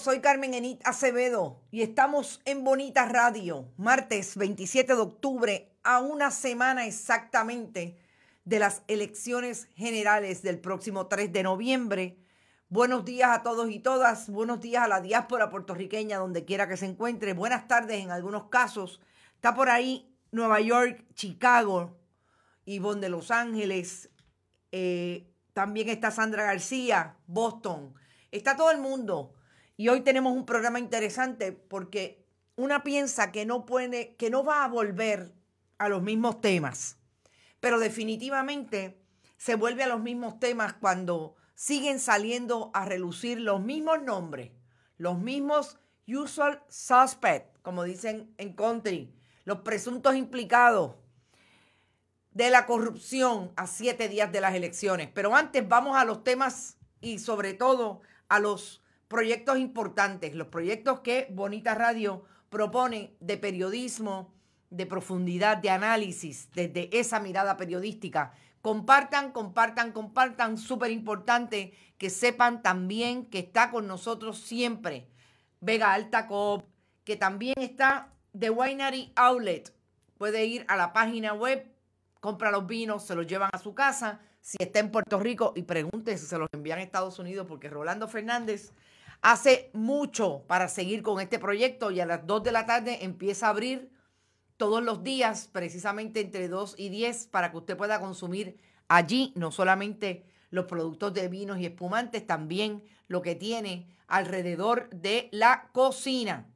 soy Carmen Enit Acevedo y estamos en Bonita Radio, martes 27 de octubre, a una semana exactamente de las elecciones generales del próximo 3 de noviembre. Buenos días a todos y todas, buenos días a la diáspora puertorriqueña, donde quiera que se encuentre, buenas tardes en algunos casos. Está por ahí Nueva York, Chicago, Ivonne de Los Ángeles, eh, también está Sandra García, Boston. Está todo el mundo. Y hoy tenemos un programa interesante porque una piensa que no puede, que no va a volver a los mismos temas, pero definitivamente se vuelve a los mismos temas cuando siguen saliendo a relucir los mismos nombres, los mismos usual suspects, como dicen en country, los presuntos implicados de la corrupción a siete días de las elecciones. Pero antes vamos a los temas y sobre todo a los proyectos importantes, los proyectos que Bonita Radio propone de periodismo, de profundidad, de análisis, desde esa mirada periodística. Compartan, compartan, compartan, súper importante que sepan también que está con nosotros siempre Vega Alta Coop, que también está The Winery Outlet. Puede ir a la página web, compra los vinos, se los llevan a su casa. Si está en Puerto Rico y pregunte si se los envían a Estados Unidos, porque Rolando Fernández hace mucho para seguir con este proyecto y a las 2 de la tarde empieza a abrir todos los días, precisamente entre 2 y 10, para que usted pueda consumir allí no solamente los productos de vinos y espumantes, también lo que tiene alrededor de la cocina,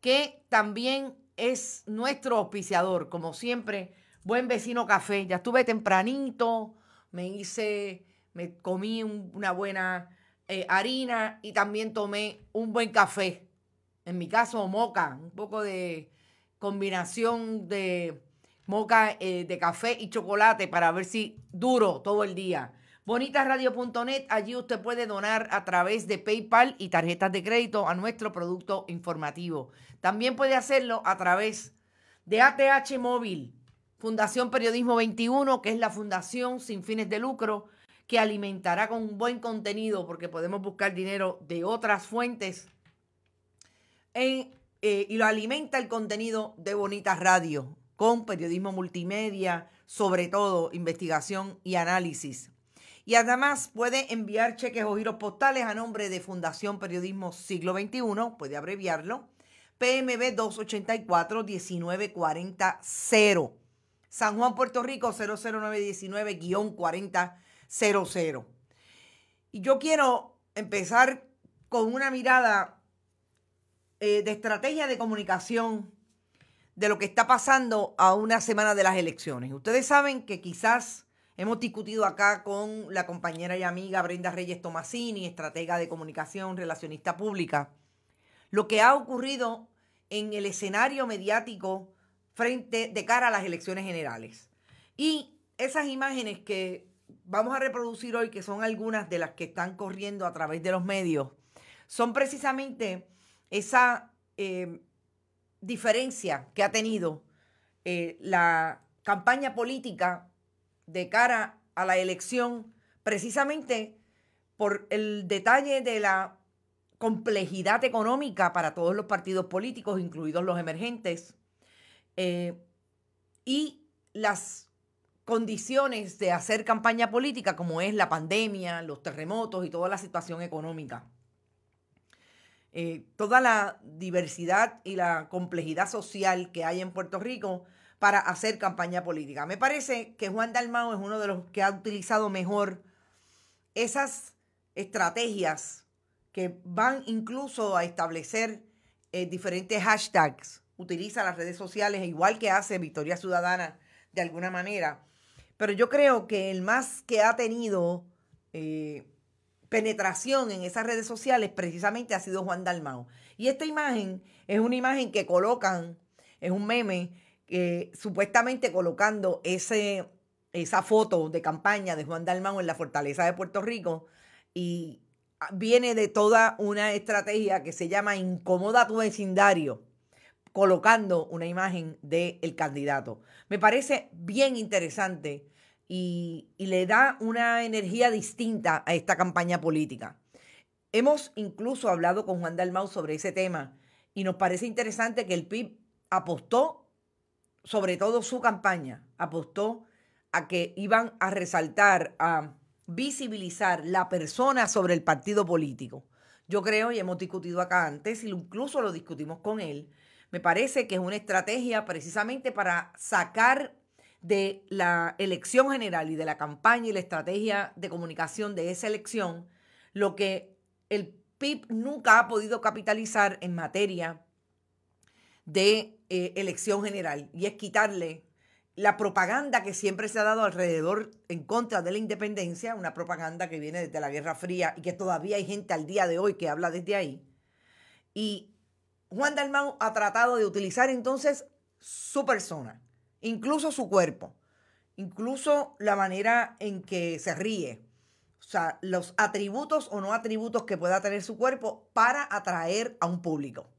que también es nuestro auspiciador, como siempre, Buen Vecino Café. Ya estuve tempranito, me hice, me comí una buena eh, harina y también tomé un buen café. En mi caso, moca, un poco de combinación de moca eh, de café y chocolate para ver si duro todo el día. Bonitasradio.net, allí usted puede donar a través de PayPal y tarjetas de crédito a nuestro producto informativo. También puede hacerlo a través de ATH Móvil, Fundación Periodismo 21, que es la fundación sin fines de lucro que alimentará con un buen contenido, porque podemos buscar dinero de otras fuentes, eh, y lo alimenta el contenido de Bonitas Radio, con periodismo multimedia, sobre todo investigación y análisis. Y además puede enviar cheques o giros postales a nombre de Fundación Periodismo Siglo XXI, puede abreviarlo, PMB 284 0 San Juan, Puerto Rico 00919-40. 00. Y yo quiero empezar con una mirada eh, de estrategia de comunicación de lo que está pasando a una semana de las elecciones. Ustedes saben que quizás hemos discutido acá con la compañera y amiga Brenda Reyes Tomasini, estratega de comunicación, relacionista pública, lo que ha ocurrido en el escenario mediático frente de cara a las elecciones generales. Y esas imágenes que vamos a reproducir hoy, que son algunas de las que están corriendo a través de los medios, son precisamente esa eh, diferencia que ha tenido eh, la campaña política de cara a la elección, precisamente por el detalle de la complejidad económica para todos los partidos políticos, incluidos los emergentes, eh, y las condiciones de hacer campaña política como es la pandemia, los terremotos y toda la situación económica. Eh, toda la diversidad y la complejidad social que hay en Puerto Rico para hacer campaña política. Me parece que Juan Dalmao es uno de los que ha utilizado mejor esas estrategias que van incluso a establecer eh, diferentes hashtags. Utiliza las redes sociales e igual que hace Victoria Ciudadana de alguna manera pero yo creo que el más que ha tenido eh, penetración en esas redes sociales precisamente ha sido Juan Dalmau. Y esta imagen es una imagen que colocan, es un meme, que eh, supuestamente colocando ese, esa foto de campaña de Juan Dalmau en la fortaleza de Puerto Rico y viene de toda una estrategia que se llama incomoda tu vecindario, colocando una imagen del candidato. Me parece bien interesante y, le da una energía distinta a esta campaña política. Hemos incluso hablado con Juan Dalmau sobre ese tema y nos parece interesante que el PIB apostó, sobre todo su campaña, apostó a que iban a resaltar, a visibilizar la persona sobre el partido político. Yo creo, y hemos discutido acá antes, y incluso lo discutimos con él, me parece que es una estrategia precisamente para sacar de la elección general y de la campaña y la estrategia de comunicación de esa elección, lo que el PIB nunca ha podido capitalizar en materia de eh, elección general y es quitarle la propaganda que siempre se ha dado alrededor en contra de la independencia, una propaganda que viene desde la Guerra Fría y que todavía hay gente al día de hoy que habla desde ahí. Y Juan Dalmau ha tratado de utilizar entonces su persona incluso su cuerpo, incluso la manera en que se ríe, o sea, los atributos o no atributos que pueda tener su cuerpo para atraer a un público.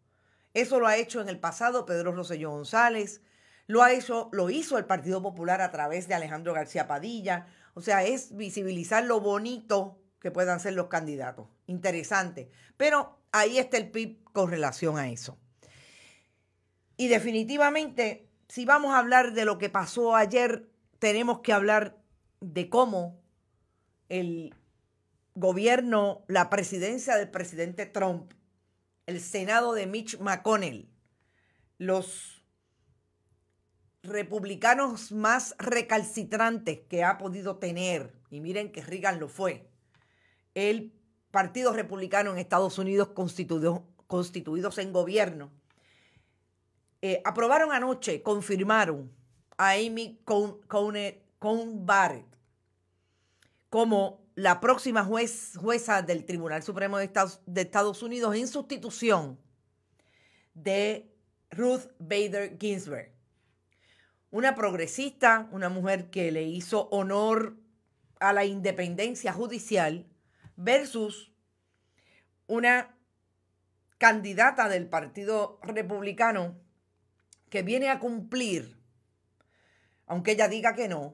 Eso lo ha hecho en el pasado Pedro Rosselló González, lo ha hecho, lo hizo el Partido Popular a través de Alejandro García Padilla, o sea, es visibilizar lo bonito que puedan ser los candidatos. Interesante. Pero ahí está el PIB con relación a eso. Y definitivamente si vamos a hablar de lo que pasó ayer, tenemos que hablar de cómo el gobierno, la presidencia del presidente Trump, el Senado de Mitch McConnell, los republicanos más recalcitrantes que ha podido tener, y miren que Reagan lo fue, el Partido Republicano en Estados Unidos constituidos en gobierno, eh, aprobaron anoche, confirmaron a Amy Cohn Barrett como la próxima jueza del Tribunal Supremo de de Estados, Unidos en sustitución de Ruth Bader Ginsburg. Una progresista, una mujer que le hizo honor a la independencia judicial versus una candidata del Partido Republicano que viene a cumplir, aunque ella diga que no,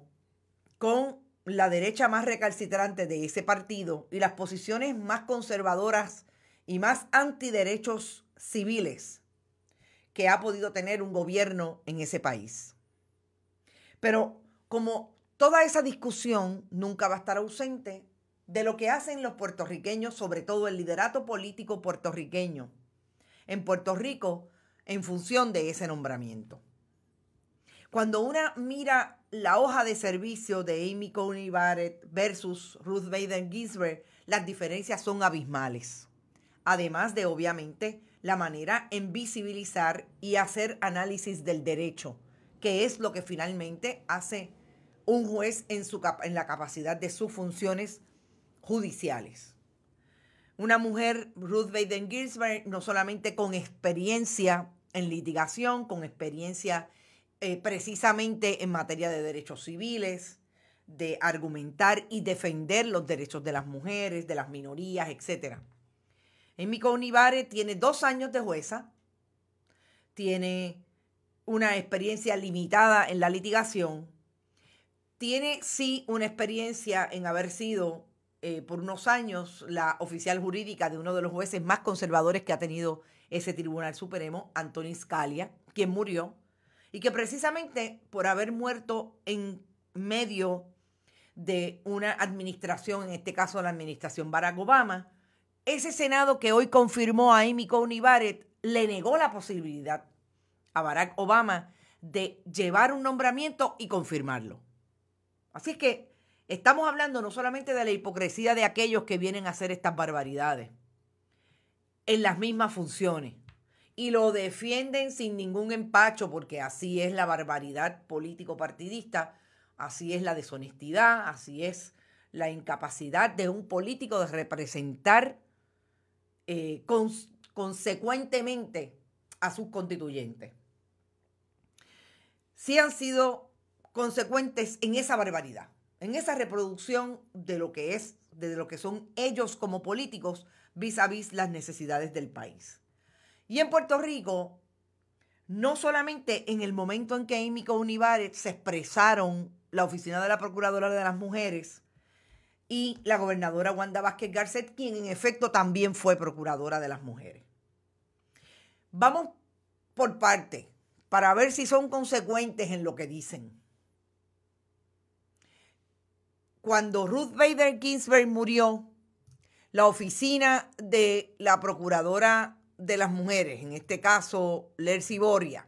con la derecha más recalcitrante de ese partido y las posiciones más conservadoras y más antiderechos civiles que ha podido tener un gobierno en ese país. Pero como toda esa discusión nunca va a estar ausente de lo que hacen los puertorriqueños, sobre todo el liderato político puertorriqueño. En Puerto Rico en función de ese nombramiento. Cuando una mira la hoja de servicio de Amy Coney Barrett versus Ruth Bader Ginsburg, las diferencias son abismales. Además de, obviamente, la manera en visibilizar y hacer análisis del derecho, que es lo que finalmente hace un juez en, su, en la capacidad de sus funciones judiciales. Una mujer, Ruth Bader Ginsburg, no solamente con experiencia en litigación, con experiencia eh, precisamente en materia de derechos civiles, de argumentar y defender los derechos de las mujeres, de las minorías, etc. mi Conivare tiene dos años de jueza, tiene una experiencia limitada en la litigación, tiene sí una experiencia en haber sido eh, por unos años la oficial jurídica de uno de los jueces más conservadores que ha tenido ese Tribunal Supremo, Antonio Scalia, quien murió, y que precisamente por haber muerto en medio de una administración, en este caso la administración Barack Obama, ese Senado que hoy confirmó a Amy Coney Barrett le negó la posibilidad a Barack Obama de llevar un nombramiento y confirmarlo. Así es que estamos hablando no solamente de la hipocresía de aquellos que vienen a hacer estas barbaridades, en las mismas funciones y lo defienden sin ningún empacho, porque así es la barbaridad político-partidista, así es la deshonestidad, así es la incapacidad de un político de representar eh, consecuentemente a sus constituyentes. si han sido consecuentes en esa barbaridad, en esa reproducción de lo que es, de lo que son ellos como políticos, vis a vis las necesidades del país. Y en Puerto Rico, no solamente en el momento en que Amy Coney se expresaron la oficina de la Procuradora de las Mujeres y la gobernadora Wanda Vázquez Garcet, quien en efecto también fue Procuradora de las Mujeres. Vamos por parte para ver si son consecuentes en lo que dicen. Cuando Ruth Bader Ginsburg murió, la oficina de la Procuradora de las Mujeres, en este caso Lercy Boria,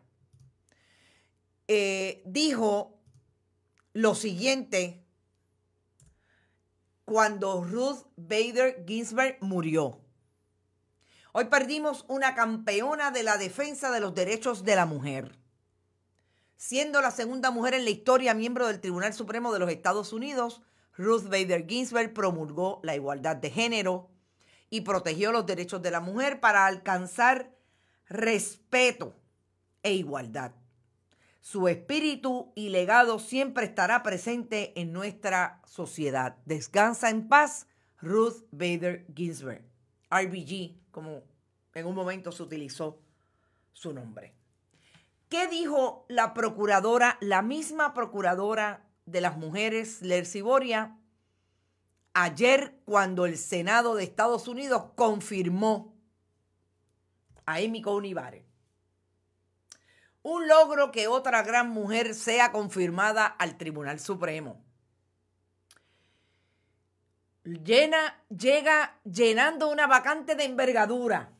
eh, dijo lo siguiente cuando Ruth Bader Ginsburg murió. Hoy perdimos una campeona de la defensa de los derechos de la mujer, siendo la segunda mujer en la historia miembro del Tribunal Supremo de los Estados Unidos Ruth Bader Ginsburg promulgó la igualdad de género y protegió los derechos de la mujer para alcanzar respeto e igualdad. Su espíritu y legado siempre estará presente en nuestra sociedad. Descansa en paz, Ruth Bader Ginsburg, RBG, como en un momento se utilizó su nombre. ¿Qué dijo la procuradora, la misma procuradora de las mujeres Lerciboria ayer cuando el Senado de Estados Unidos confirmó a Amy Univare, Un logro que otra gran mujer sea confirmada al Tribunal Supremo. Llena, llega llenando una vacante de envergadura.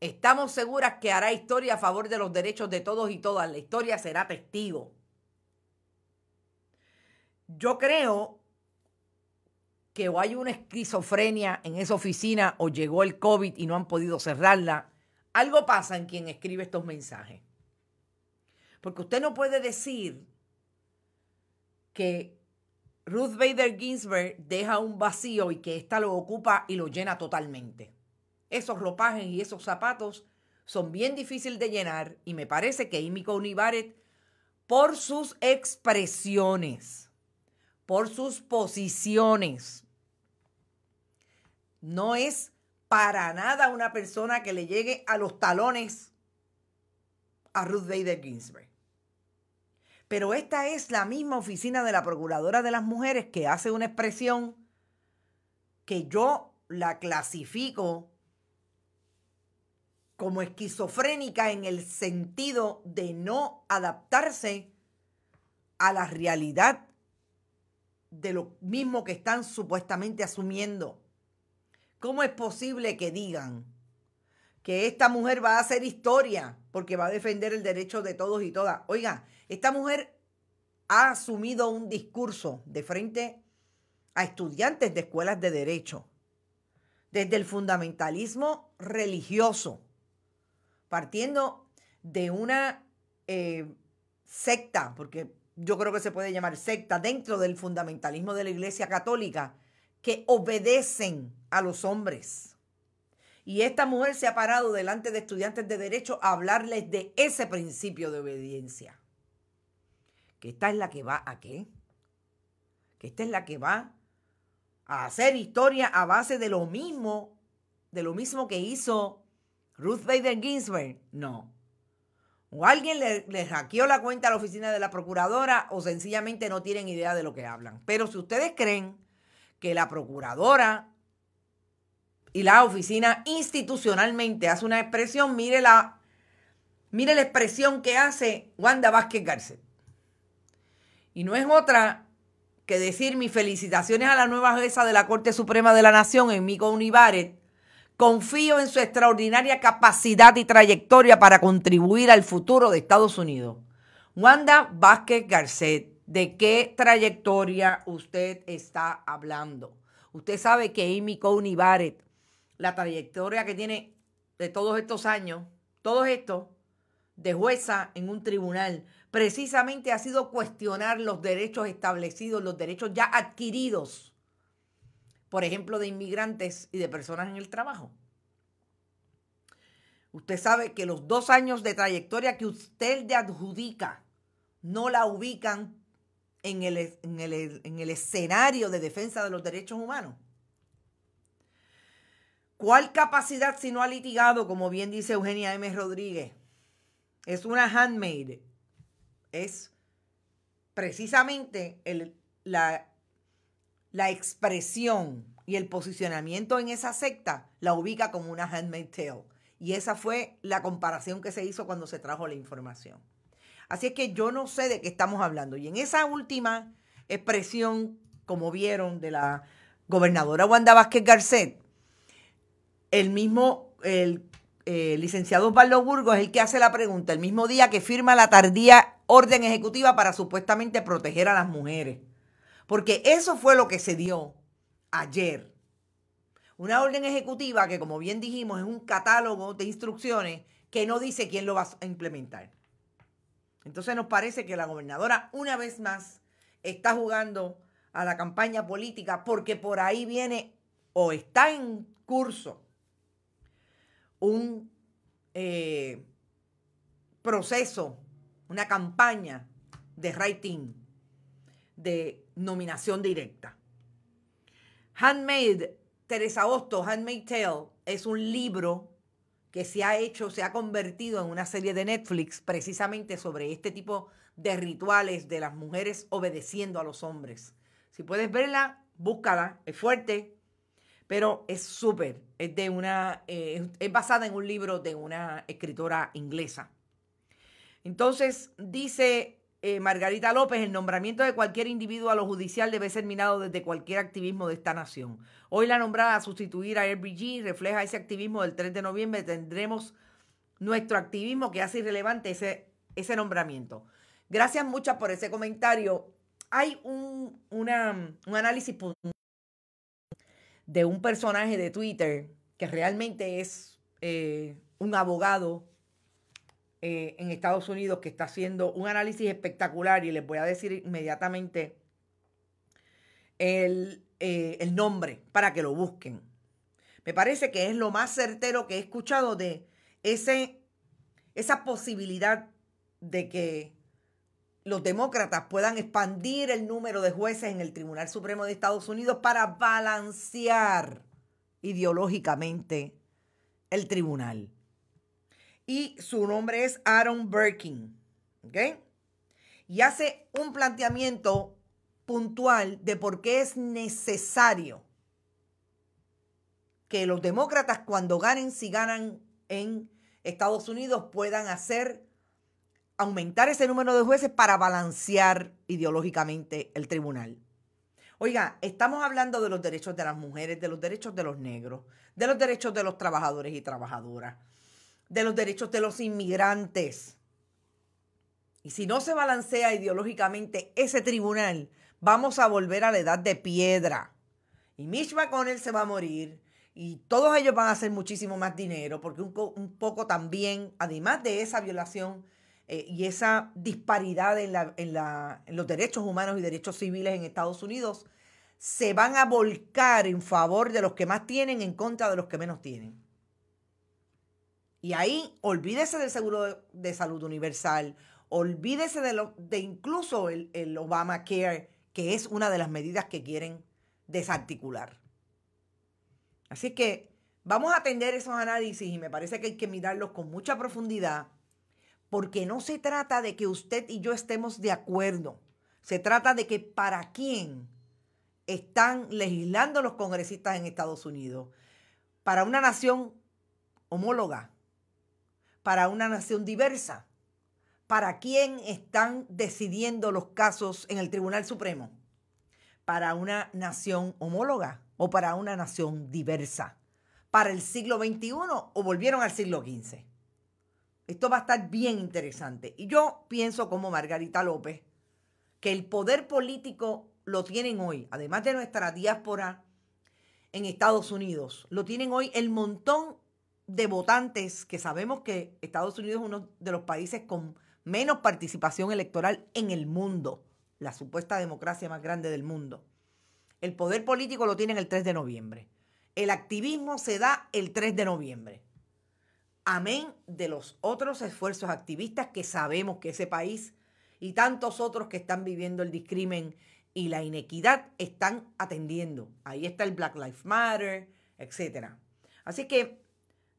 Estamos seguras que hará historia a favor de los derechos de todos y todas. La historia será testigo. Yo creo que o hay una esquizofrenia en esa oficina o llegó el COVID y no han podido cerrarla. Algo pasa en quien escribe estos mensajes. Porque usted no puede decir que Ruth Bader Ginsburg deja un vacío y que ésta lo ocupa y lo llena totalmente. Esos ropajes y esos zapatos son bien difíciles de llenar y me parece que Amy Coney por sus expresiones, por sus posiciones. No es para nada una persona que le llegue a los talones a Ruth Bader Ginsburg. Pero esta es la misma oficina de la Procuradora de las Mujeres que hace una expresión que yo la clasifico como esquizofrénica en el sentido de no adaptarse a la realidad de lo mismo que están supuestamente asumiendo. ¿Cómo es posible que digan que esta mujer va a hacer historia porque va a defender el derecho de todos y todas? Oiga, esta mujer ha asumido un discurso de frente a estudiantes de escuelas de derecho, desde el fundamentalismo religioso, partiendo de una eh, secta, porque yo creo que se puede llamar secta dentro del fundamentalismo de la Iglesia Católica que obedecen a los hombres. Y esta mujer se ha parado delante de estudiantes de derecho a hablarles de ese principio de obediencia. Que esta es la que va a qué? Que esta es la que va a hacer historia a base de lo mismo, de lo mismo que hizo Ruth Bader Ginsburg. No, o alguien le hackeó la cuenta a la oficina de la procuradora o sencillamente no tienen idea de lo que hablan. Pero si ustedes creen que la procuradora y la oficina institucionalmente hace una expresión, mire la, mire la expresión que hace Wanda Vázquez Garcet. Y no es otra que decir mis felicitaciones a la nueva jueza de la Corte Suprema de la Nación, Mico Univaret. Confío en su extraordinaria capacidad y trayectoria para contribuir al futuro de Estados Unidos. Wanda Vázquez Garcet, ¿de qué trayectoria usted está hablando? Usted sabe que Amy Coney Barrett, la trayectoria que tiene de todos estos años, todo esto, de jueza en un tribunal, precisamente ha sido cuestionar los derechos establecidos, los derechos ya adquiridos por ejemplo, de inmigrantes y de personas en el trabajo. Usted sabe que los dos años de trayectoria que usted le adjudica no la ubican en el, en el, escenario de defensa de los derechos humanos. ¿Cuál capacidad si no ha litigado, como bien dice Eugenia M. Rodríguez? Es una handmade. Es precisamente el, la la expresión y el posicionamiento en esa secta la ubica como una handmade tale. Y esa fue la comparación que se hizo cuando se trajo la información. Así es que yo no sé de qué estamos hablando. Y en esa última expresión, como vieron, de la gobernadora Wanda Vázquez Garcet, el mismo, el eh, licenciado Osvaldo Burgos es el que hace la pregunta, el mismo día que firma la tardía orden ejecutiva para supuestamente proteger a las mujeres. Porque eso fue lo que se dio ayer. Una orden ejecutiva que, como bien dijimos, es un catálogo de instrucciones que no dice quién lo va a implementar. Entonces nos parece que la gobernadora, una vez más, está jugando a la campaña política porque por ahí viene o está en curso un eh, proceso, una campaña de rating de nominación directa. Handmade, Teresa Osto, Handmade Tale, es un libro que se ha hecho, se ha convertido en una serie de Netflix precisamente sobre este tipo de rituales de las mujeres obedeciendo a los hombres. Si puedes verla, búscala, es fuerte, pero es súper, es de una, eh, es basada en un libro de una escritora inglesa. Entonces dice eh, Margarita López, el nombramiento de cualquier individuo a lo judicial debe ser minado desde cualquier activismo de esta nación. Hoy la nombrada a sustituir a RBG refleja ese activismo del 3 de noviembre. Tendremos nuestro activismo que hace irrelevante ese, ese nombramiento. Gracias muchas por ese comentario. Hay un, análisis de un personaje de Twitter que realmente es eh, un abogado eh, en Estados Unidos que está haciendo un análisis espectacular y les voy a decir inmediatamente el, eh, el nombre para que lo busquen. Me parece que es lo más certero que he escuchado de ese, esa posibilidad de que los demócratas puedan expandir el número de jueces en el Tribunal Supremo de Estados Unidos para balancear ideológicamente el tribunal y su nombre es Aaron Birkin. Y hace un planteamiento puntual de por qué es necesario que los demócratas cuando ganen, si ganan en Estados Unidos, puedan hacer aumentar ese número de jueces para balancear ideológicamente el tribunal. Oiga, estamos hablando de los derechos de las mujeres, de los derechos de los negros, de los derechos de los trabajadores y trabajadoras, de los derechos de los inmigrantes. Y si no se balancea ideológicamente ese tribunal, vamos a volver a la edad de piedra. Y Mitch McConnell se va a morir y todos ellos van a hacer muchísimo más dinero porque un, poco también, además de esa violación eh, y esa disparidad en, en, en los derechos humanos y derechos civiles en Estados Unidos, se van a volcar en favor de los que más tienen en contra de los que menos tienen. Y ahí olvídese del seguro de salud universal, olvídese de, de incluso el, el Obamacare, que es una de las medidas que quieren desarticular. Así que vamos a atender esos análisis y me parece que hay que mirarlos con mucha profundidad, porque no se trata de que usted y yo estemos de acuerdo, se trata de que para quién están legislando los congresistas en Estados Unidos, para una nación homóloga para una nación diversa? ¿Para quién están decidiendo los casos en el Tribunal Supremo? ¿Para una nación homóloga o para una nación diversa? ¿Para el siglo XXI o volvieron al siglo XV? Esto va a estar bien interesante. Y yo pienso como Margarita López, que el poder político lo tienen hoy, además de nuestra diáspora en Estados Unidos, lo tienen hoy el montón de votantes, que sabemos que Estados Unidos es uno de los países con menos participación electoral en el mundo, la supuesta democracia más grande del mundo. El poder político lo tienen el 3 de noviembre. El activismo se da el 3 de noviembre. Amén de los otros esfuerzos activistas que sabemos que ese país y tantos otros que están viviendo el discrimen y la inequidad están atendiendo. Ahí está el Black Lives Matter, etc. Así que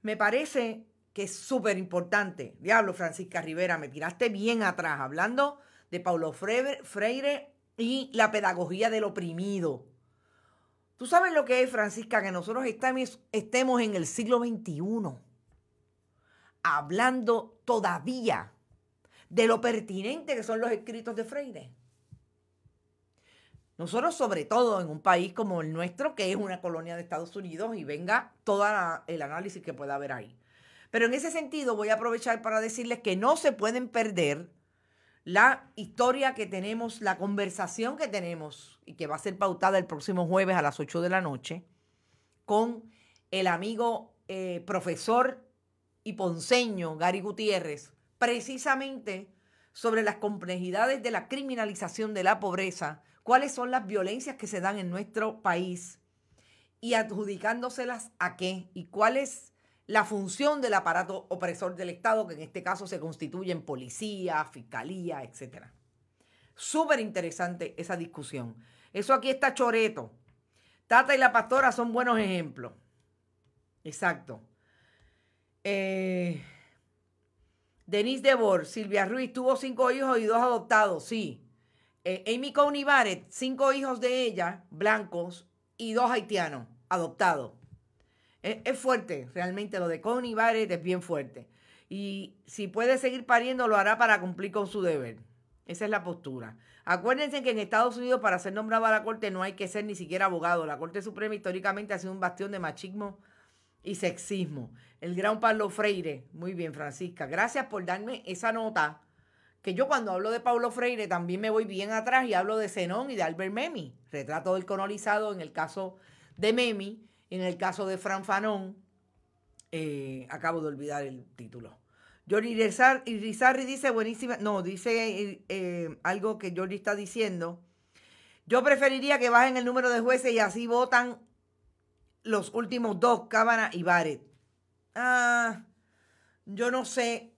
me parece que es súper importante. Diablo, Francisca Rivera, me tiraste bien atrás hablando de Paulo Freire y la pedagogía del oprimido. Tú sabes lo que es, Francisca, que nosotros estemos en el siglo XXI hablando todavía de lo pertinente que son los escritos de Freire. Nosotros, sobre todo en un país como el nuestro, que es una colonia de Estados Unidos, y venga todo el análisis que pueda haber ahí. Pero en ese sentido voy a aprovechar para decirles que no se pueden perder la historia que tenemos, la conversación que tenemos y que va a ser pautada el próximo jueves a las 8 de la noche con el amigo eh, profesor y ponceño Gary Gutiérrez, precisamente sobre las complejidades de la criminalización de la pobreza cuáles son las violencias que se dan en nuestro país y adjudicándoselas a qué y cuál es la función del aparato opresor del Estado, que en este caso se constituye en policía, fiscalía, etc. Súper interesante esa discusión. Eso aquí está choreto. Tata y la pastora son buenos ejemplos. Exacto. Eh, Denise Debor, Silvia Ruiz tuvo cinco hijos y dos adoptados, sí. Eh, Amy Coney Barrett, cinco hijos de ella, blancos, y dos haitianos, adoptados. Es, fuerte, realmente lo de Coney Barrett es bien fuerte. Y si puede seguir pariendo, lo hará para cumplir con su deber. Esa es la postura. Acuérdense que en Estados Unidos para ser nombrado a la Corte no hay que ser ni siquiera abogado. La Corte Suprema históricamente ha sido un bastión de machismo y sexismo. El gran Pablo Freire. Muy bien, Francisca. Gracias por darme esa nota que yo cuando hablo de Paulo Freire también me voy bien atrás y hablo de Zenón y de Albert Memmi, retrato del colonizado en el caso de Memmi, en el caso de Fran Fanon, eh, acabo de olvidar el título. Jordi Rizarri dice buenísima, no, dice eh, algo que Jordi está diciendo. Yo preferiría que bajen el número de jueces y así votan los últimos dos, Cámara y Barrett. Ah, yo no sé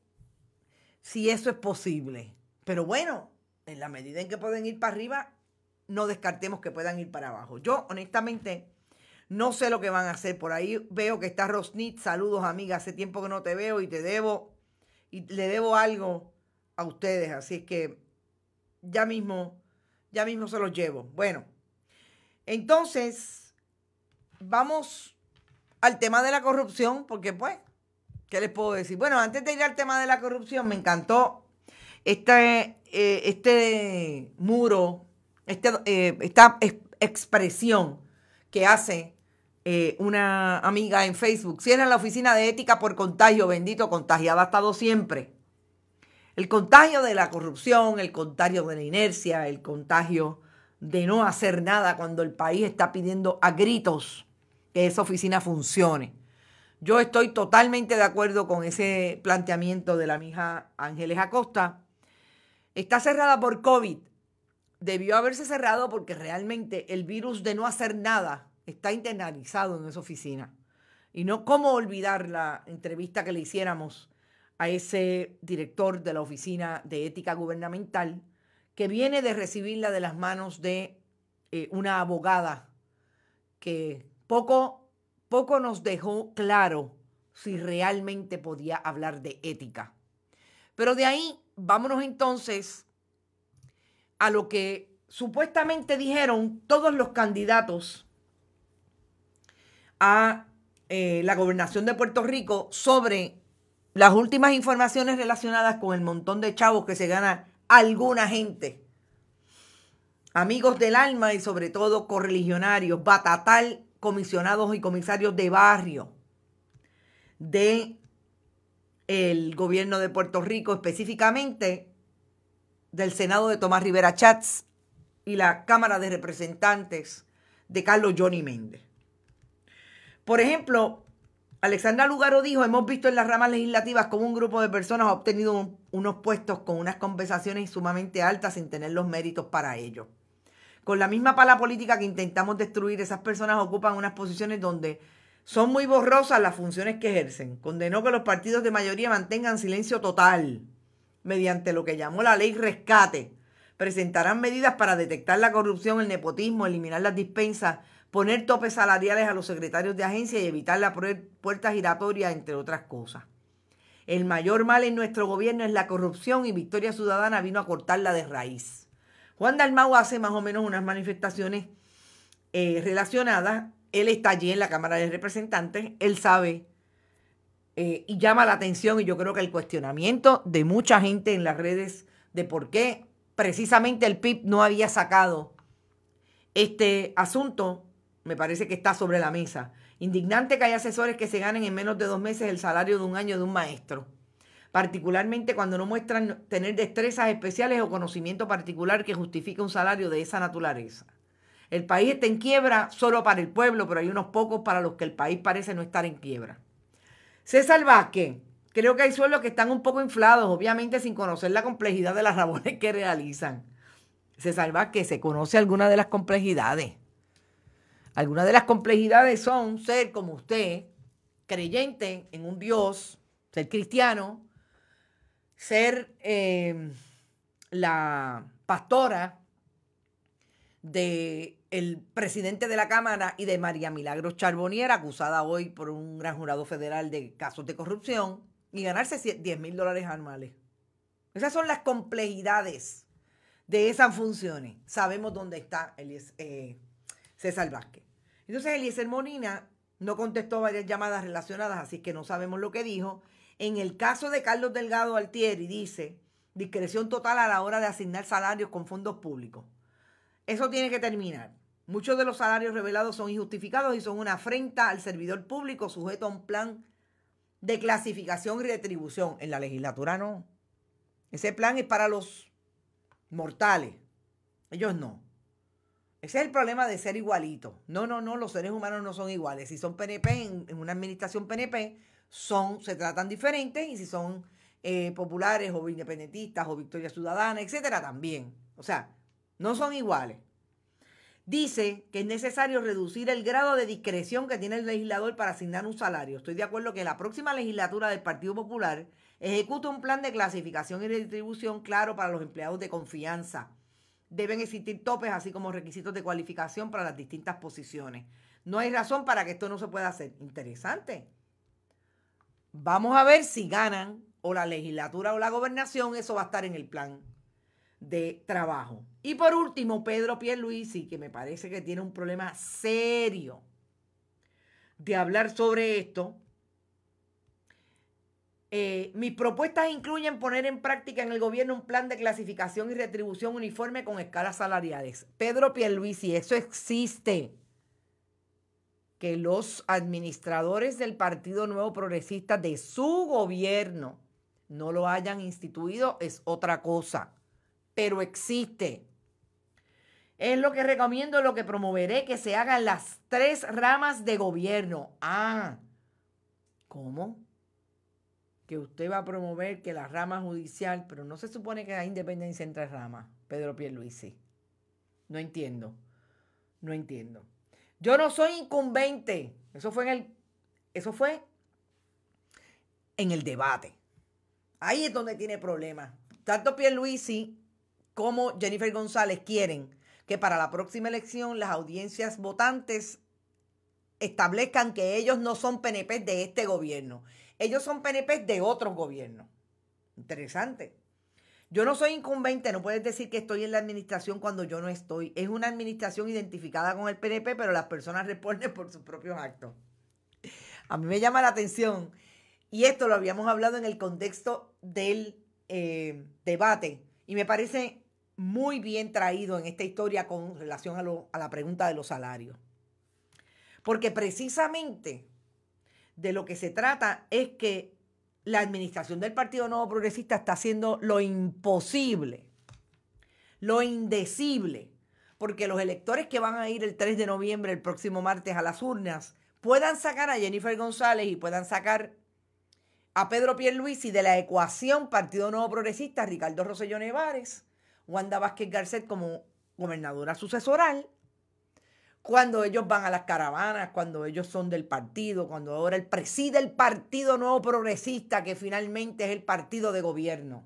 si eso es posible. Pero bueno, en la medida en que pueden ir para arriba, no descartemos que puedan ir para abajo. Yo, honestamente, no sé lo que van a hacer. Por ahí veo que está Rosnit. Saludos, amiga. Hace tiempo que no te veo y te debo, y le debo algo a ustedes. Así es que ya mismo, ya mismo se los llevo. Bueno, entonces, vamos al tema de la corrupción, porque pues ¿Qué les puedo decir? Bueno, antes de ir al tema de la corrupción, me encantó este, este muro, este, eh, esta expresión que hace eh, una amiga en Facebook. Si era la oficina de ética por contagio, bendito, contagiada ha estado siempre. El contagio de la corrupción, el contagio de la inercia, el contagio de no hacer nada cuando el país está pidiendo a gritos que esa oficina funcione. Yo estoy totalmente de acuerdo con ese planteamiento de la mija Ángeles Acosta. Está cerrada por COVID. Debió haberse cerrado porque realmente el virus de no hacer nada está internalizado en esa oficina. Y no cómo olvidar la entrevista que le hiciéramos a ese director de la Oficina de Ética Gubernamental, que viene de recibirla de las manos de eh, una abogada que poco poco nos dejó claro si realmente podía hablar de ética. Pero de ahí vámonos entonces a lo que supuestamente dijeron todos los candidatos a eh, la gobernación de Puerto Rico sobre las últimas informaciones relacionadas con el montón de chavos que se gana alguna gente. Amigos del alma y sobre todo correligionarios, Batatal comisionados y comisarios de barrio de el gobierno de Puerto Rico, específicamente del Senado de Tomás Rivera Chats y la Cámara de Representantes de Carlos Johnny Méndez. Por ejemplo, Alexandra Lugaro dijo, hemos visto en las ramas legislativas cómo un grupo de personas ha obtenido unos puestos con unas compensaciones sumamente altas sin tener los méritos para ello con la misma pala política que intentamos destruir, esas personas ocupan unas posiciones donde son muy borrosas las funciones que ejercen. Condenó que los partidos de mayoría mantengan silencio total mediante lo que llamó la ley rescate. Presentarán medidas para detectar la corrupción, el nepotismo, eliminar las dispensas, poner topes salariales a los secretarios de agencia y evitar la puerta giratoria, entre otras cosas. El mayor mal en nuestro gobierno es la corrupción y Victoria Ciudadana vino a cortarla de raíz. Juan Dalmau hace más o menos unas manifestaciones eh, relacionadas. Él está allí en la Cámara de Representantes, él sabe eh, y llama la atención y yo creo que el cuestionamiento de mucha gente en las redes de por qué precisamente el PIB no había sacado este asunto, me parece que está sobre la mesa. Indignante que haya asesores que se ganen en menos de dos meses el salario de un año de un maestro particularmente cuando no muestran tener destrezas especiales o conocimiento particular que justifique un salario de esa naturaleza. El país está en quiebra solo para el pueblo, pero hay unos pocos para los que el país parece no estar en quiebra. César Vázquez, creo que hay sueldos que están un poco inflados, obviamente sin conocer la complejidad de las labores que realizan. César Vázquez, se conoce alguna de las complejidades. Algunas de las complejidades son ser como usted, creyente en un Dios, ser cristiano, ser eh, la pastora de el presidente de la Cámara y de María Milagros Charbonier, acusada hoy por un gran jurado federal de casos de corrupción, y ganarse 10 mil dólares anuales. Esas son las complejidades de esas funciones. Sabemos dónde está Elies, eh, César Vázquez. Entonces, Eliezer Molina no contestó varias llamadas relacionadas, así que no sabemos lo que dijo. En el caso de Carlos Delgado Altieri dice, discreción total a la hora de asignar salarios con fondos públicos. Eso tiene que terminar. Muchos de los salarios revelados son injustificados y son una afrenta al servidor público sujeto a un plan de clasificación y retribución. En la legislatura no. Ese plan es para los mortales. Ellos no. Ese es el problema de ser igualito. No, no, no, los seres humanos no son iguales. Si son PNP en una administración PNP, son, se tratan diferentes y si son eh, populares o independentistas o Victoria Ciudadana, etcétera, también. O sea, no son iguales. Dice que es necesario reducir el grado de discreción que tiene el legislador para asignar un salario. Estoy de acuerdo que la próxima legislatura del Partido Popular ejecute un plan de clasificación y redistribución claro para los empleados de confianza. Deben existir topes, así como requisitos de cualificación para las distintas posiciones. No hay razón para que esto no se pueda hacer. Interesante. Vamos a ver si ganan o la legislatura o la gobernación, eso va a estar en el plan de trabajo. Y por último, Pedro Pierluisi, que me parece que tiene un problema serio de hablar sobre esto. Eh, mis propuestas incluyen poner en práctica en el gobierno un plan de clasificación y retribución uniforme con escalas salariales. Pedro Pierluisi, eso existe que los administradores del Partido Nuevo Progresista de su gobierno no lo hayan instituido es otra cosa, pero existe. Es lo que recomiendo, lo que promoveré, que se hagan las tres ramas de gobierno. Ah, ¿cómo? Que usted va a promover que la rama judicial, pero no se supone que hay independencia en tres ramas, Pedro Pierluisi. No entiendo, no entiendo. Yo no soy incumbente. Eso fue en el, eso fue en el debate. Ahí es donde tiene problemas. Tanto Luisi como Jennifer González quieren que para la próxima elección las audiencias votantes establezcan que ellos no son PNP de este gobierno. Ellos son PNP de otros gobiernos. Interesante. Yo no soy incumbente, no puedes decir que estoy en la administración cuando yo no estoy. Es una administración identificada con el PNP, pero las personas responden por sus propios actos. A mí me llama la atención, y esto lo habíamos hablado en el contexto del eh, debate, y me parece muy bien traído en esta historia con relación a la pregunta de los salarios. Porque precisamente de lo que se trata es que la administración del Partido Nuevo Progresista está haciendo lo imposible, lo indecible, porque los electores que van a ir el 3 de noviembre, el próximo martes, a las urnas, puedan sacar a Jennifer González y puedan sacar a Pedro Pierluisi de la ecuación Partido Nuevo Progresista, Ricardo Rosellón Nevares, Wanda Vázquez Garcet como gobernadora sucesoral cuando ellos van a las caravanas, cuando ellos son del partido, cuando ahora él preside el Partido Nuevo Progresista, que finalmente es el partido de gobierno.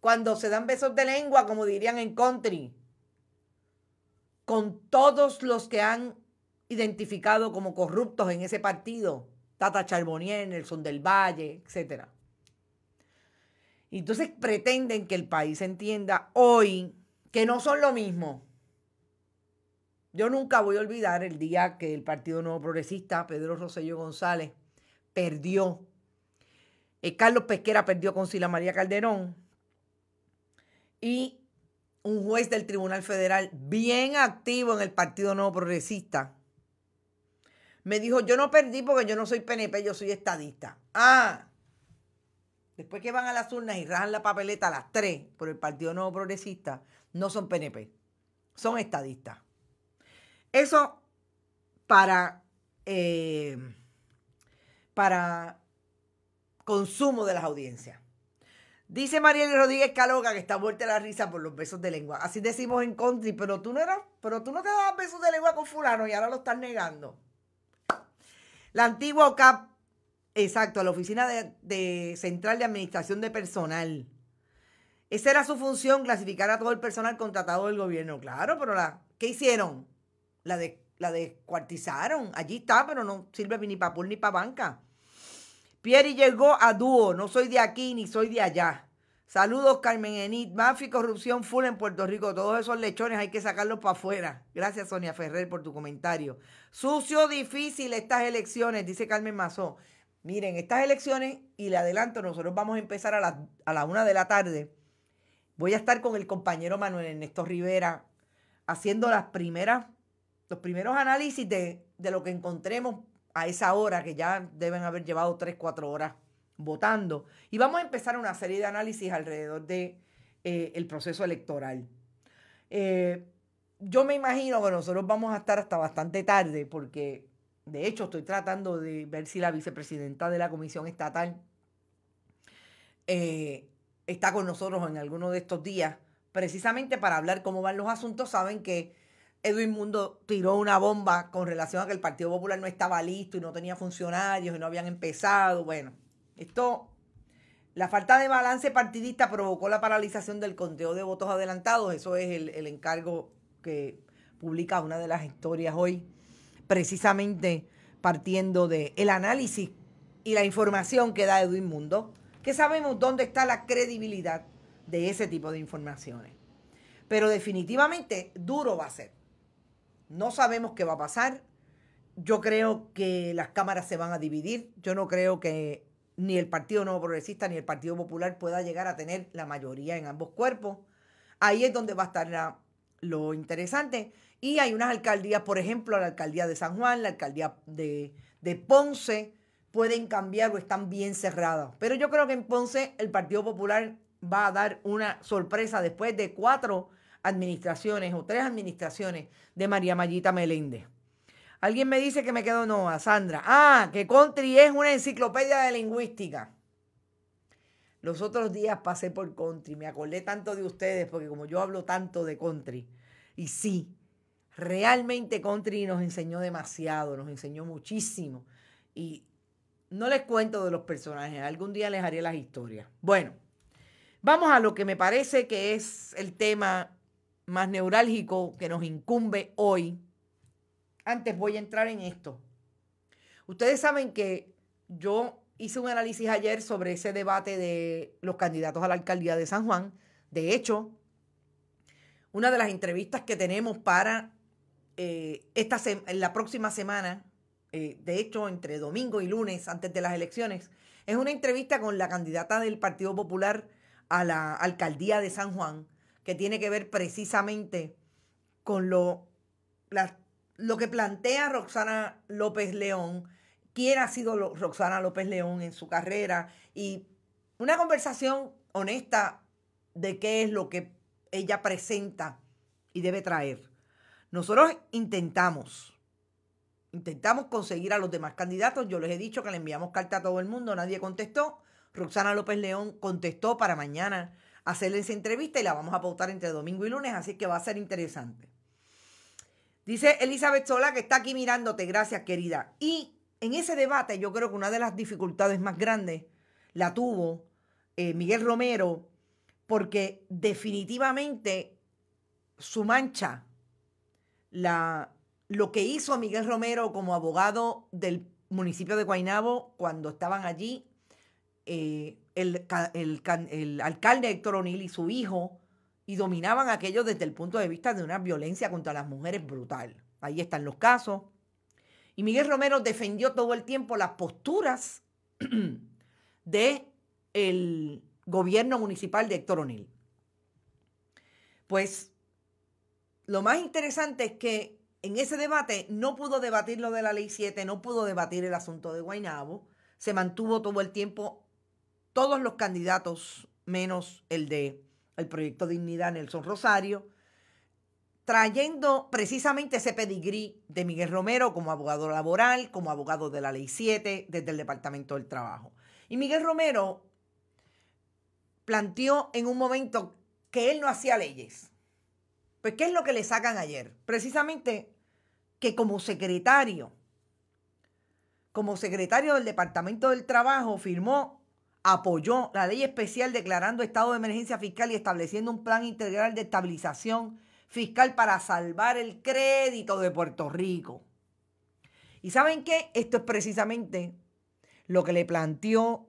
Cuando se dan besos de lengua, como dirían en country, con todos los que han identificado como corruptos en ese partido, Tata Charbonnier, Nelson del Valle, etc. Entonces pretenden que el país entienda hoy que no son lo mismo yo nunca voy a olvidar el día que el Partido Nuevo Progresista, Pedro Rosello González, perdió. Eh, Carlos Pesquera perdió con Sila María Calderón. Y un juez del Tribunal Federal, bien activo en el Partido Nuevo Progresista, me dijo, yo no perdí porque yo no soy PNP, yo soy estadista. Ah, después que van a las urnas y rajan la papeleta a las tres por el Partido Nuevo Progresista, no son PNP, son estadistas. Eso para, eh, para consumo de las audiencias. Dice Mariel Rodríguez Caloca que está vuelta la risa por los besos de lengua. Así decimos en country, pero tú no eras, pero tú no te dabas besos de lengua con fulano y ahora lo estás negando. La antigua OCAP, exacto, la Oficina de, Central de Administración de Personal. Esa era su función, clasificar a todo el personal contratado del gobierno. Claro, pero la, ¿qué hicieron? La, de, la descuartizaron. Allí está, pero no sirve ni para pool ni para banca. Pieri llegó a dúo. No soy de aquí ni soy de allá. Saludos, Carmen Enid. Mafia corrupción full en Puerto Rico. Todos esos lechones hay que sacarlos para afuera. Gracias, Sonia Ferrer, por tu comentario. Sucio, difícil estas elecciones, dice Carmen Mazó. Miren, estas elecciones, y le adelanto, nosotros vamos a empezar a, las a la una de la tarde. Voy a estar con el compañero Manuel Ernesto Rivera haciendo las primeras los primeros análisis de, lo que encontremos a esa hora, que ya deben haber llevado 3, 4 horas votando. Y vamos a empezar una serie de análisis alrededor del de, eh, el proceso electoral. Eh, yo me imagino que nosotros vamos a estar hasta bastante tarde, porque de hecho estoy tratando de ver si la vicepresidenta de la Comisión Estatal eh, está con nosotros en alguno de estos días, precisamente para hablar cómo van los asuntos. Saben que Edwin Mundo tiró una bomba con relación a que el Partido Popular no estaba listo y no tenía funcionarios y no habían empezado. Bueno, esto, la falta de balance partidista provocó la paralización del conteo de votos adelantados. Eso es el, encargo que publica una de las historias hoy, precisamente partiendo del el análisis y la información que da Edwin Mundo, que sabemos dónde está la credibilidad de ese tipo de informaciones. Pero definitivamente duro va a ser no sabemos qué va a pasar. Yo creo que las cámaras se van a dividir. Yo no creo que ni el Partido Nuevo Progresista ni el Partido Popular pueda llegar a tener la mayoría en ambos cuerpos. Ahí es donde va a estar lo interesante. Y hay unas alcaldías, por ejemplo, la alcaldía de San Juan, la alcaldía de, de Ponce, pueden cambiar o están bien cerradas. Pero yo creo que en Ponce el Partido Popular va a dar una sorpresa después de cuatro administraciones o tres administraciones de María Mayita Meléndez. Alguien me dice que me quedo a Sandra. Ah, que Country es una enciclopedia de lingüística. Los otros días pasé por Country, me acordé tanto de ustedes porque como yo hablo tanto de Country, y sí, realmente Country nos enseñó demasiado, nos enseñó muchísimo. Y no les cuento de los personajes, algún día les haré las historias. Bueno, vamos a lo que me parece que es el tema más neurálgico que nos incumbe hoy. Antes voy a entrar en esto. Ustedes saben que yo hice un análisis ayer sobre ese debate de los candidatos a la alcaldía de San Juan. De hecho, una de las entrevistas que tenemos para eh, esta la próxima semana, eh, de hecho, entre domingo y lunes, antes de las elecciones, es una entrevista con la candidata del Partido Popular a la alcaldía de San Juan, que tiene que ver precisamente con lo, lo que plantea Roxana López León, quién ha sido Roxana López León en su carrera y una conversación honesta de qué es lo que ella presenta y debe traer. Nosotros intentamos, intentamos conseguir a los demás candidatos. Yo les he dicho que le enviamos carta a todo el mundo, nadie contestó. Roxana López León contestó para mañana hacerle esa entrevista y la vamos a pautar entre domingo y lunes, así que va a ser interesante. Dice Elizabeth Sola que está aquí mirándote, gracias querida. Y en ese debate yo creo que una de las dificultades más grandes la tuvo eh, Miguel Romero, porque definitivamente su mancha, la, lo que hizo Miguel Romero como abogado del municipio de Guainabo cuando estaban allí, eh, el, alcalde Héctor O'Neill y su hijo y dominaban aquello desde el punto de vista de una violencia contra las mujeres brutal. Ahí están los casos. Y Miguel Romero defendió todo el tiempo las posturas de el gobierno municipal de Héctor O'Neill. Pues lo más interesante es que en ese debate no pudo debatir lo de la ley 7, no pudo debatir el asunto de Guaynabo. se mantuvo todo el tiempo todos los candidatos, menos el de el proyecto Dignidad Nelson Rosario, trayendo precisamente ese pedigrí de Miguel Romero como abogado laboral, como abogado de la Ley 7, desde el Departamento del Trabajo. Y Miguel Romero planteó en un momento que él no hacía leyes. Pues, ¿qué es lo que le sacan ayer? Precisamente que como secretario, como secretario del Departamento del Trabajo, firmó apoyó la ley especial declarando estado de emergencia fiscal y estableciendo un plan integral de estabilización fiscal para salvar el crédito de Puerto Rico. ¿Y saben qué? Esto es precisamente lo que le planteó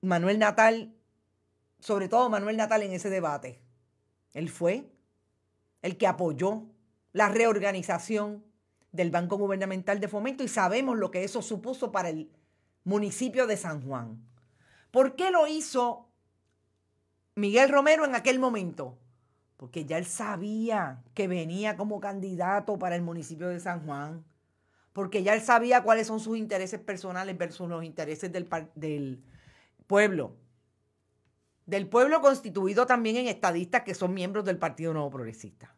Manuel Natal, sobre todo Manuel Natal en ese debate. Él fue el que apoyó la reorganización del Banco Gubernamental de Fomento y sabemos lo que eso supuso para el municipio de San Juan. ¿Por qué lo hizo Miguel Romero en aquel momento? Porque ya él sabía que venía como candidato para el municipio de San Juan. Porque ya él sabía cuáles son sus intereses personales versus los intereses del, pueblo. Del pueblo constituido también en estadistas que son miembros del Partido Nuevo Progresista.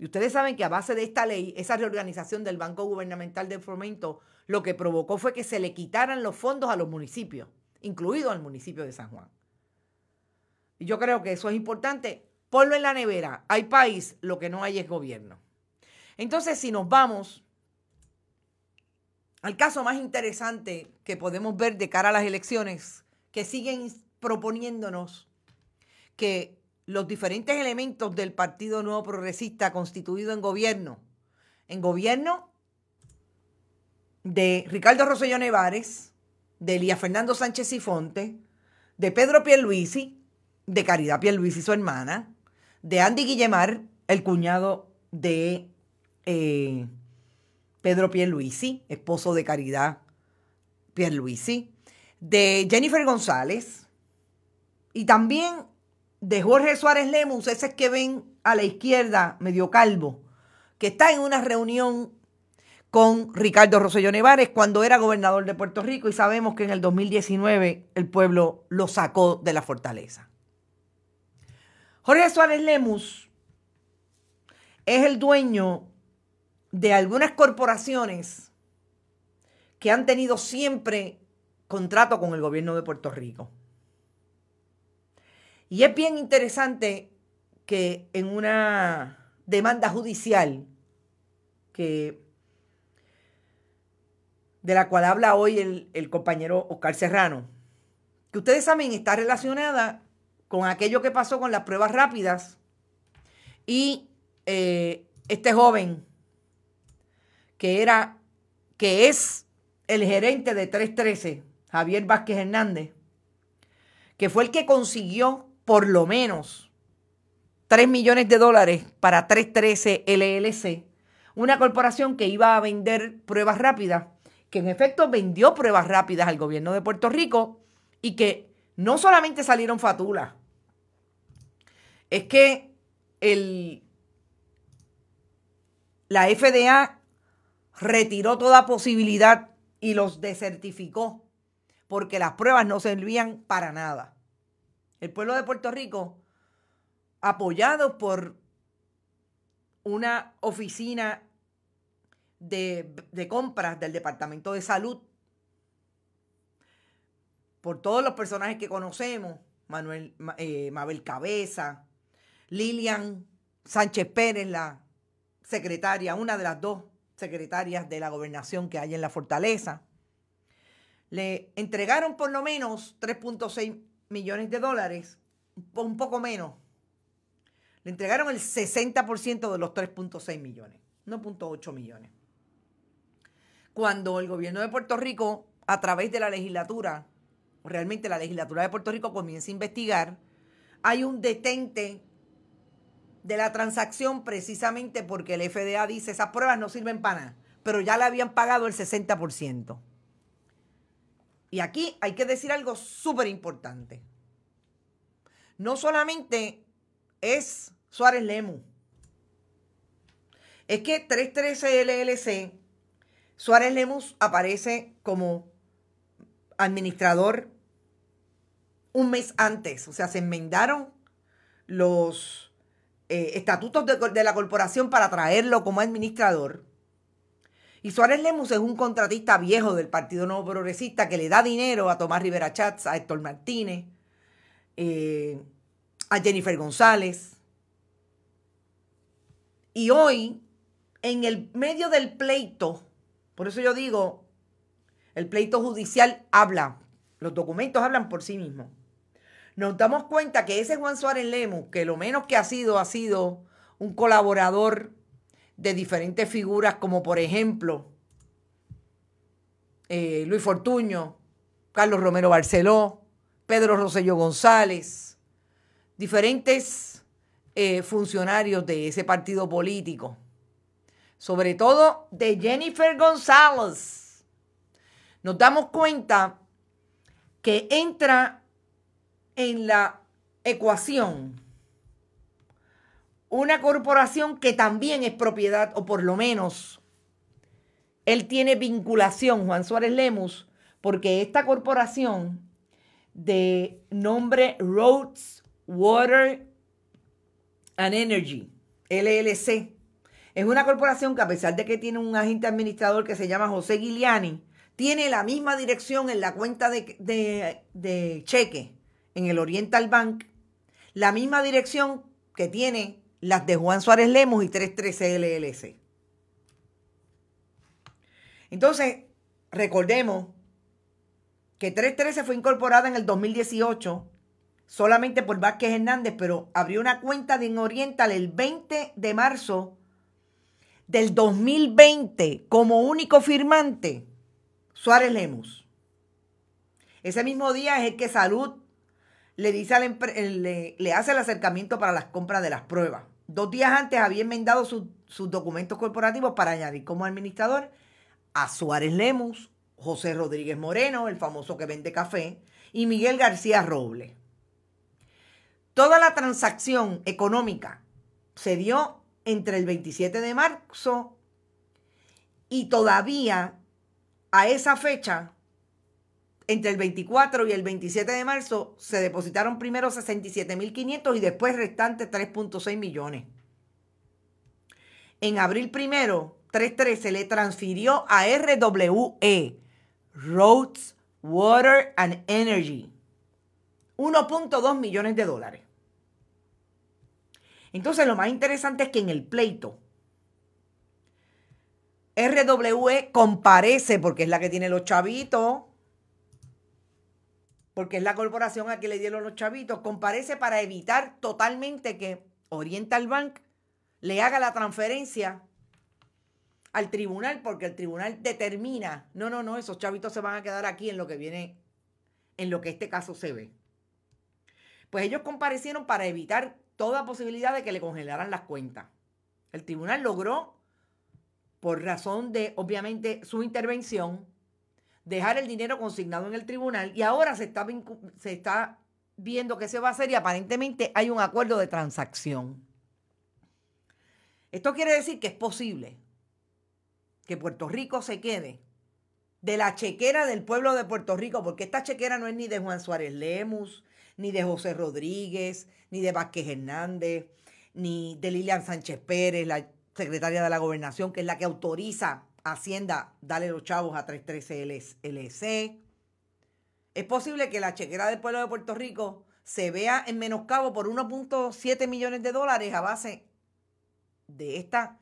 Y ustedes saben que a base de esta ley, esa reorganización del Banco Gubernamental de Fomento, lo que provocó fue que se le quitaran los fondos a los municipios incluido al municipio de San Juan. Y yo creo que eso es importante. Ponlo en la nevera. Hay país, lo que no hay es gobierno. Entonces, si nos vamos al caso más interesante que podemos ver de cara a las elecciones, que siguen proponiéndonos que los diferentes elementos del Partido Nuevo Progresista constituido en gobierno, en gobierno de Ricardo Roselló Nevares, de Elía Fernando Sánchez Sifonte, de Pedro Pierluisi, de Caridad Pierluisi, su hermana, de Andy Guillemar, el cuñado de eh, Pedro Pierluisi, esposo de Caridad Pierluisi, de Jennifer González y también de Jorge Suárez Lemus, ese que ven a la izquierda, medio calvo, que está en una reunión con Ricardo Rosselló Nevares cuando era gobernador de Puerto Rico y sabemos que en el 2019 el pueblo lo sacó de la fortaleza. Jorge Suárez Lemus es el dueño de algunas corporaciones que han tenido siempre contrato con el gobierno de Puerto Rico. Y es bien interesante que en una demanda judicial que de la cual habla hoy el, compañero Oscar Serrano, que ustedes saben está relacionada con aquello que pasó con las pruebas rápidas y eh, este joven que era, que es el gerente de 313, Javier Vázquez Hernández, que fue el que consiguió por lo menos 3 millones de dólares para 313 LLC, una corporación que iba a vender pruebas rápidas que en efecto vendió pruebas rápidas al gobierno de Puerto Rico y que no solamente salieron fatulas, es que el, la FDA retiró toda posibilidad y los desertificó porque las pruebas no servían para nada. El pueblo de Puerto Rico, apoyado por una oficina de, compras del Departamento de Salud. Por todos los personajes que conocemos, Manuel, eh, Mabel Cabeza, Lilian Sánchez Pérez, la secretaria, una de las dos secretarias de la gobernación que hay en la fortaleza, le entregaron por lo menos 3.6 millones de dólares, un poco menos. Le entregaron el 60% de los 3.6 millones, 1.8 millones cuando el gobierno de Puerto Rico, a través de la legislatura, realmente la legislatura de Puerto Rico comienza a investigar, hay un detente de la transacción precisamente porque el FDA dice esas pruebas no sirven para nada, pero ya le habían pagado el 60%. Y aquí hay que decir algo súper importante. No solamente es Suárez Lemu, es que 313 LLC Suárez Lemus aparece como administrador un mes antes, o sea, se enmendaron los eh, estatutos de, la corporación para traerlo como administrador. Y Suárez Lemus es un contratista viejo del Partido Nuevo Progresista que le da dinero a Tomás Rivera Chats, a Héctor Martínez, eh, a Jennifer González. Y hoy, en el medio del pleito por eso yo digo, el pleito judicial habla, los documentos hablan por sí mismos. Nos damos cuenta que ese Juan Suárez Lemus, que lo menos que ha sido, ha sido un colaborador de diferentes figuras, como por ejemplo eh, Luis Fortuño, Carlos Romero Barceló, Pedro Rosello González, diferentes eh, funcionarios de ese partido político sobre todo de Jennifer González, nos damos cuenta que entra en la ecuación una corporación que también es propiedad, o por lo menos él tiene vinculación, Juan Suárez Lemus, porque esta corporación de nombre Roads, Water and Energy, LLC, es una corporación que a pesar de que tiene un agente administrador que se llama José Guiliani, tiene la misma dirección en la cuenta de, cheque en el Oriental Bank, la misma dirección que tiene las de Juan Suárez Lemos y 313 LLC. Entonces, recordemos que 313 fue incorporada en el 2018 solamente por Vázquez Hernández, pero abrió una cuenta de Oriental el 20 de marzo del 2020 como único firmante Suárez Lemus. Ese mismo día es el que Salud le, le, hace el acercamiento para las compras de las pruebas. Dos días antes había enmendado sus documentos corporativos para añadir como administrador a Suárez Lemus, José Rodríguez Moreno, el famoso que vende café, y Miguel García Robles. Toda la transacción económica se dio entre el 27 de marzo y todavía a esa fecha, entre el 24 y el 27 de marzo, se depositaron primero 67.500 y después restantes 3.6 millones. En abril primero, 3.3 se le transfirió a RWE, Roads, Water and Energy, 1.2 millones de dólares. Entonces, lo más interesante es que en el pleito, RWE comparece porque es la que tiene los chavitos, porque es la corporación a que le dieron los chavitos, comparece para evitar totalmente que Oriental Bank le haga la transferencia al tribunal porque el tribunal determina, no, no, no, esos chavitos se van a quedar aquí en lo que viene, en lo que este caso se ve. Pues ellos comparecieron para evitar toda posibilidad de que le congelaran las cuentas. El tribunal logró, por razón de, obviamente, su intervención, dejar el dinero consignado en el tribunal y ahora se está, se está viendo qué se va a hacer y aparentemente hay un acuerdo de transacción. Esto quiere decir que es posible que Puerto Rico se quede de la chequera del pueblo de Puerto Rico, porque esta chequera no es ni de Juan Suárez Lemus, ni de José Rodríguez, ni de Vázquez Hernández, ni de Lilian Sánchez Pérez, la secretaria de la gobernación, que es la que autoriza a Hacienda darle los chavos a 313 LC. Es posible que la chequera del pueblo de Puerto Rico se vea en menoscabo por 1.7 millones de dólares a base de esta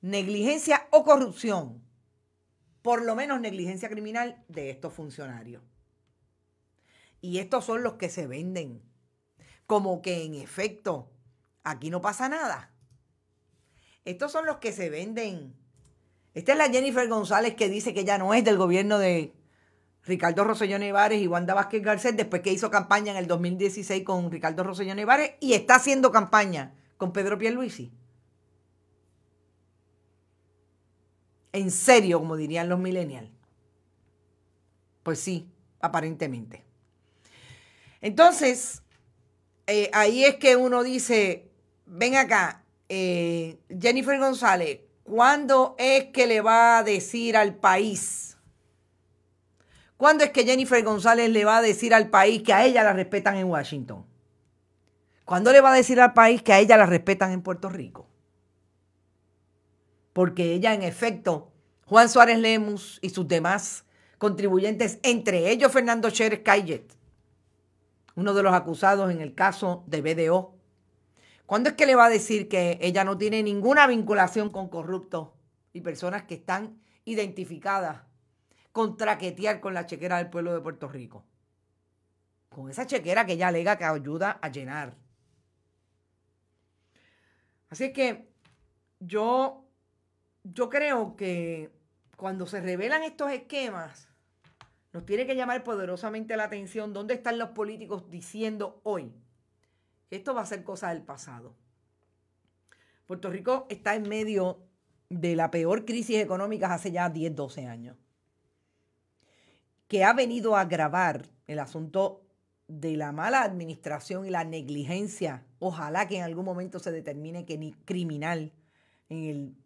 negligencia o corrupción, por lo menos negligencia criminal de estos funcionarios. Y estos son los que se venden. Como que en efecto, aquí no pasa nada. Estos son los que se venden. Esta es la Jennifer González que dice que ya no es del gobierno de Ricardo Rosselló Nevares y Wanda Vázquez Garcés después que hizo campaña en el 2016 con Ricardo Rosselló Nevares y está haciendo campaña con Pedro Pierluisi. En serio, como dirían los millennials. Pues sí, aparentemente. Entonces, eh, ahí es que uno dice, ven acá, eh, Jennifer González, ¿cuándo es que le va a decir al país? ¿Cuándo es que Jennifer González le va a decir al país que a ella la respetan en Washington? ¿Cuándo le va a decir al país que a ella la respetan en Puerto Rico? Porque ella, en efecto, Juan Suárez Lemus y sus demás contribuyentes, entre ellos Fernando Cheres Cayet, uno de los acusados en el caso de BDO. ¿Cuándo es que le va a decir que ella no tiene ninguna vinculación con corruptos y personas que están identificadas con traquetear con la chequera del pueblo de Puerto Rico? Con esa chequera que ella alega que ayuda a llenar. Así que yo, yo creo que cuando se revelan estos esquemas, nos tiene que llamar poderosamente la atención dónde están los políticos diciendo hoy que esto va a ser cosa del pasado. Puerto Rico está en medio de la peor crisis económica hace ya 10, 12 años, que ha venido a agravar el asunto de la mala administración y la negligencia, ojalá que en algún momento se determine que ni criminal en,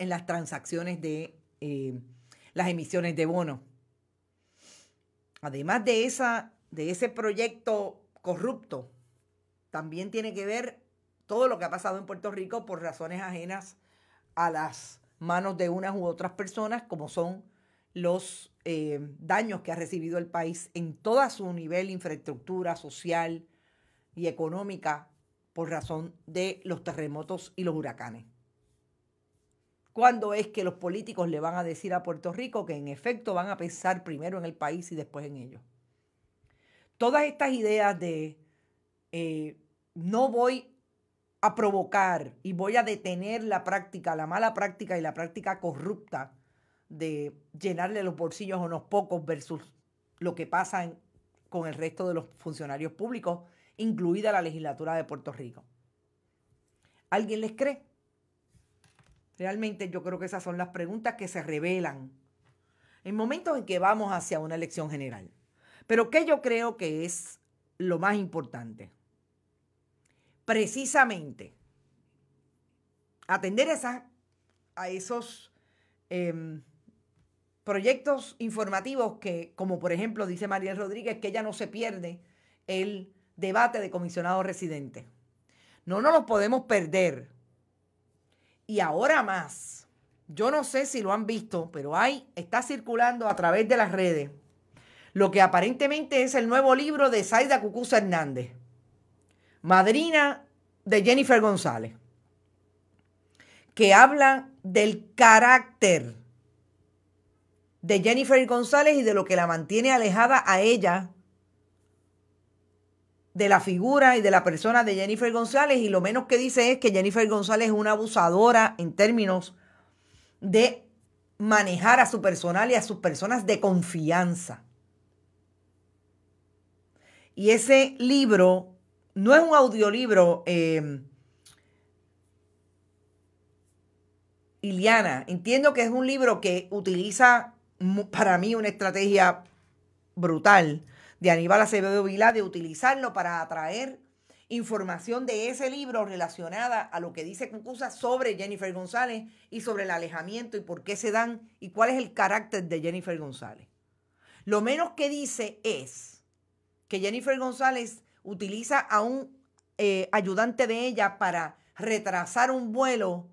las transacciones de eh, las emisiones de bonos además de, esa, de ese proyecto corrupto, también tiene que ver todo lo que ha pasado en Puerto Rico por razones ajenas a las manos de unas u otras personas, como son los eh, daños que ha recibido el país en todo su nivel, infraestructura social y económica, por razón de los terremotos y los huracanes. ¿Cuándo es que los políticos le van a decir a Puerto Rico que en efecto van a pensar primero en el país y después en ellos? Todas estas ideas de eh, no voy a provocar y voy a detener la práctica, la mala práctica y la práctica corrupta de llenarle los bolsillos a unos pocos versus lo que pasa con el resto de los funcionarios públicos, incluida la legislatura de Puerto Rico. ¿Alguien les cree? Realmente yo creo que esas son las preguntas que se revelan en momentos en que vamos hacia una elección general. Pero que yo creo que es lo más importante. Precisamente, atender a esos em, proyectos informativos que, como por ejemplo dice María Rodríguez, que ella no se pierde el debate de comisionado residente. No nos los podemos perder y ahora más, yo no sé si lo han visto, pero ahí está circulando a través de las redes lo que aparentemente es el nuevo libro de Zaida Cucuza Hernández, madrina de Jennifer González, que habla del carácter de Jennifer González y de lo que la mantiene alejada a ella de la figura y de la persona de Jennifer González y lo menos que dice es que Jennifer González es una abusadora en términos de manejar a su personal y a sus personas de confianza. Y ese libro no es un audiolibro, eh, Iliana. Entiendo que es un libro que utiliza para mí una estrategia brutal de Aníbal Acevedo Vila de utilizarlo para atraer información de ese libro relacionada a lo que dice Cucusa sobre Jennifer González y sobre el alejamiento y por qué se dan y cuál es el carácter de Jennifer González. Lo menos que dice es que Jennifer González utiliza a un eh, ayudante de ella para retrasar un vuelo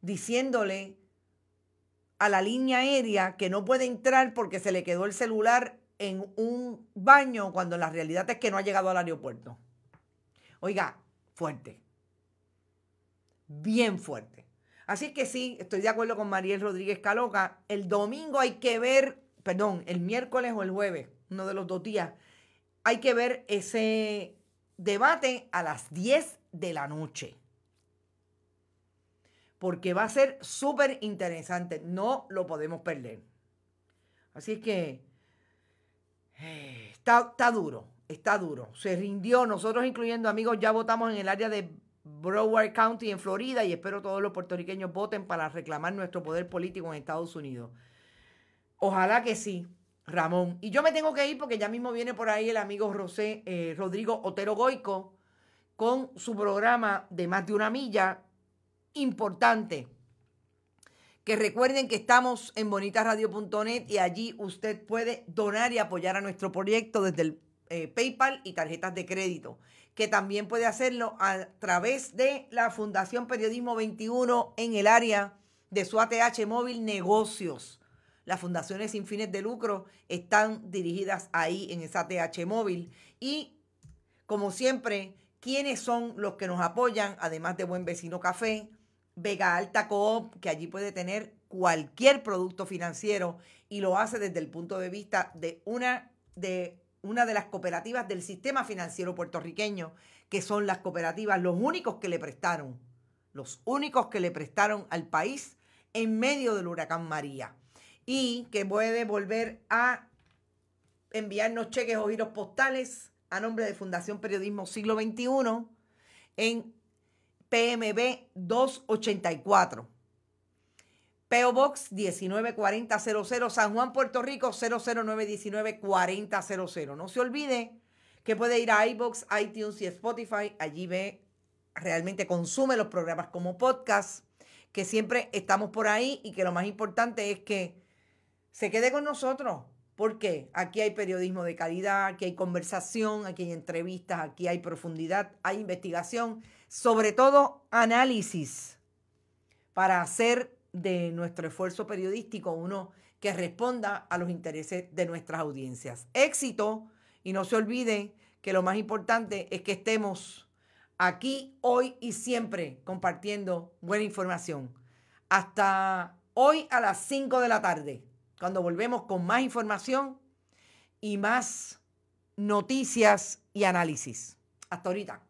diciéndole a la línea aérea que no puede entrar porque se le quedó el celular en un baño cuando la realidad es que no ha llegado al aeropuerto. Oiga, fuerte. Bien fuerte. Así que sí, estoy de acuerdo con Mariel Rodríguez Caloca. El domingo hay que ver, perdón, el miércoles o el jueves, uno de los dos días, hay que ver ese debate a las 10 de la noche. Porque va a ser súper interesante. No lo podemos perder. Así que Está, está duro, está duro. Se rindió. Nosotros, incluyendo amigos, ya votamos en el área de Broward County en Florida y espero todos los puertorriqueños voten para reclamar nuestro poder político en Estados Unidos. Ojalá que sí, Ramón. Y yo me tengo que ir porque ya mismo viene por ahí el amigo José eh, Rodrigo Otero Goico con su programa de más de una milla importante que recuerden que estamos en bonitasradio.net y allí usted puede donar y apoyar a nuestro proyecto desde el eh, PayPal y tarjetas de crédito, que también puede hacerlo a través de la Fundación Periodismo 21 en el área de su ATH móvil negocios. Las fundaciones sin fines de lucro están dirigidas ahí en esa ATH móvil y como siempre, ¿quiénes son los que nos apoyan? Además de Buen Vecino Café, Vega Alta Coop, que allí puede tener cualquier producto financiero y lo hace desde el punto de vista de una de, una de las cooperativas del sistema financiero puertorriqueño, que son las cooperativas, los únicos que le prestaron, los únicos que le prestaron al país en medio del huracán María y que puede volver a enviarnos cheques o giros postales a nombre de Fundación Periodismo Siglo XXI en PMB 284. PO Box 194000 San Juan, Puerto Rico 40.00. No se olvide que puede ir a iBox, iTunes y Spotify. Allí ve, realmente consume los programas como podcast, que siempre estamos por ahí y que lo más importante es que se quede con nosotros. ¿Por qué? Aquí hay periodismo de calidad, aquí hay conversación, aquí hay entrevistas, aquí hay profundidad, hay investigación, sobre todo análisis para hacer de nuestro esfuerzo periodístico uno que responda a los intereses de nuestras audiencias. Éxito y no se olvide que lo más importante es que estemos aquí hoy y siempre compartiendo buena información. Hasta hoy a las 5 de la tarde cuando volvemos con más información y más noticias y análisis. Hasta ahorita.